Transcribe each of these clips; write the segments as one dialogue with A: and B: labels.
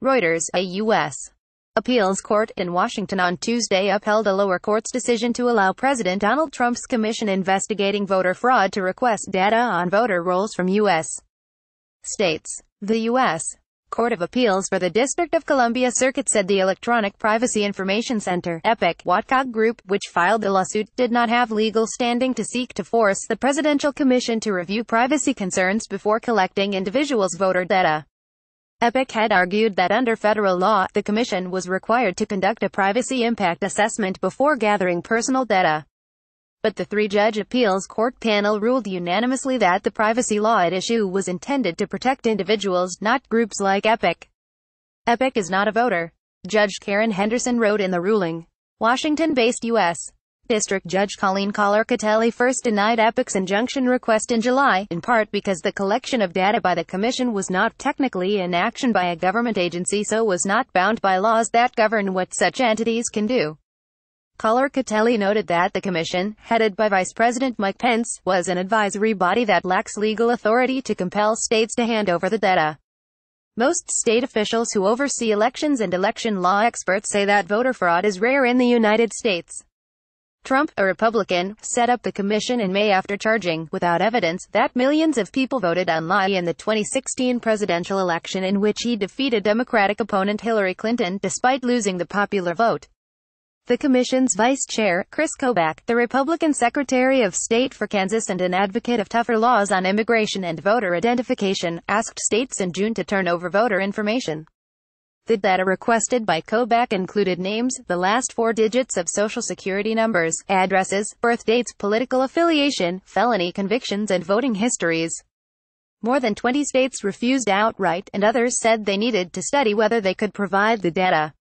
A: Reuters, a U.S. appeals court in Washington on Tuesday upheld a lower court's decision to allow President Donald Trump's commission investigating voter fraud to request data on voter rolls from U.S. states. The U.S. Court of Appeals for the District of Columbia Circuit said the Electronic Privacy Information Center, EPIC, Watcog Group, which filed the lawsuit, did not have legal standing to seek to force the Presidential Commission to review privacy concerns before collecting individuals' voter data. Epic had argued that under federal law, the commission was required to conduct a privacy impact assessment before gathering personal data. But the three-judge appeals court panel ruled unanimously that the privacy law at issue was intended to protect individuals, not groups like Epic. Epic is not a voter. Judge Karen Henderson wrote in the ruling. Washington-based U.S. District Judge Colleen Collar-Catelli first denied Epic's injunction request in July, in part because the collection of data by the Commission was not technically an action by a government agency so was not bound by laws that govern what such entities can do. Collar-Catelli noted that the Commission, headed by Vice President Mike Pence, was an advisory body that lacks legal authority to compel states to hand over the data. Most state officials who oversee elections and election law experts say that voter fraud is rare in the United States. Trump, a Republican, set up the commission in May after charging, without evidence, that millions of people voted online in the 2016 presidential election in which he defeated Democratic opponent Hillary Clinton, despite losing the popular vote. The commission's vice chair, Chris Kobach, the Republican Secretary of State for Kansas and an advocate of tougher laws on immigration and voter identification, asked states in June to turn over voter information. The data requested by COBAC included names, the last four digits of social security numbers, addresses, birth dates, political affiliation, felony convictions and voting histories. More than 20 states refused outright, and others said they needed to study whether they could provide the data.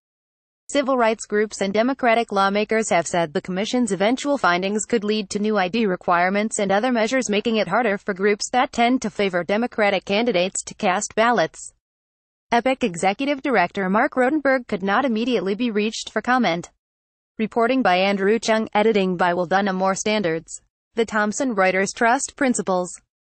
A: Civil rights groups and Democratic lawmakers have said the Commission's eventual findings could lead to new ID requirements and other measures making it harder for groups that tend to favor Democratic candidates to cast ballots. Epic executive director Mark Rodenberg could not immediately be reached for comment. Reporting by Andrew Chung, editing by Will Dunham More Standards. The Thomson Reuters Trust Principles.